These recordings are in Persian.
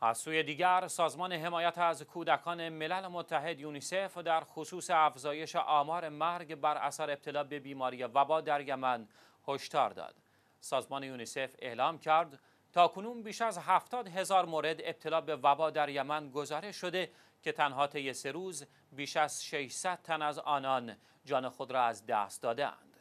از سوی دیگر سازمان حمایت از کودکان ملل متحد یونیسف در خصوص افزایش آمار مرگ بر اثر ابتلا به بیماری وبا در یمن هشدار داد سازمان یونیسف اعلام کرد تا کنون بیش از هفتاد هزار مورد ابتلا به وبا در یمن گزارش شده که تنها طی سه روز بیش از 600 تن از آنان جان خود را از دست دادهاند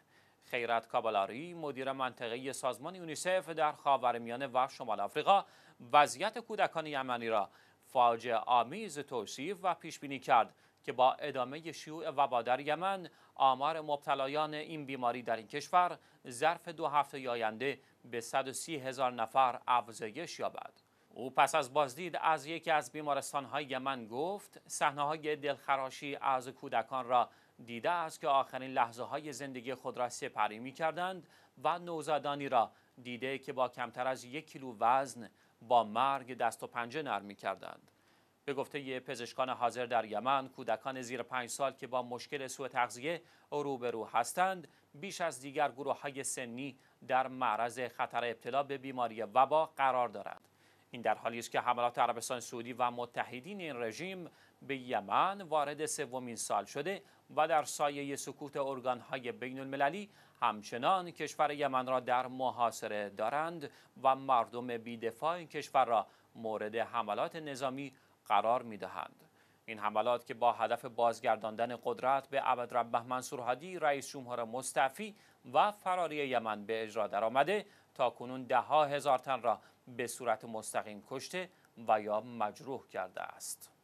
خیرت کابلاری مدیر منطقه سازمان یونیسف در خاورمیانه و شمال آفریقا وضعیت کودکان یمنی را فاجعه آمیز توصیف و پیش بینی کرد که با ادامه شیوع وبا در یمن آمار مبتلایان این بیماری در این کشور ظرف دو هفته آینده به 130 هزار نفر افزایش یابد. او پس از بازدید از یکی از بیمارستانهای یمن گفت صحنه‌های دلخراشی از کودکان را دیده است که آخرین لحظه های زندگی خود را سپری می کردند و نوزادانی را دیده که با کمتر از یک کیلو وزن با مرگ دست و پنجه نرم می کردند. به گفته پزشکان حاضر در یمن کودکان زیر پنج سال که با مشکل سوء تغذیه روبرو هستند بیش از دیگر گروه های سنی در معرض خطر ابتلا به بیماری وبا قرار دارند. این در حالی است که حملات عربستان سعودی و متحدین این رژیم به یمن وارد سومین سال شده و در سایه سکوت ارگانهای بین المللی همچنان کشور یمن را در محاصره دارند و مردم بیدفاع این کشور را مورد حملات نظامی قرار می دهند. این حملات که با هدف بازگرداندن قدرت به عبد ربه منصور هادی رئیس جمهور مستعفی و فراری یمن به اجرا درآمده تا کنون ده ها هزار تن را به صورت مستقیم کشته و یا مجروح کرده است.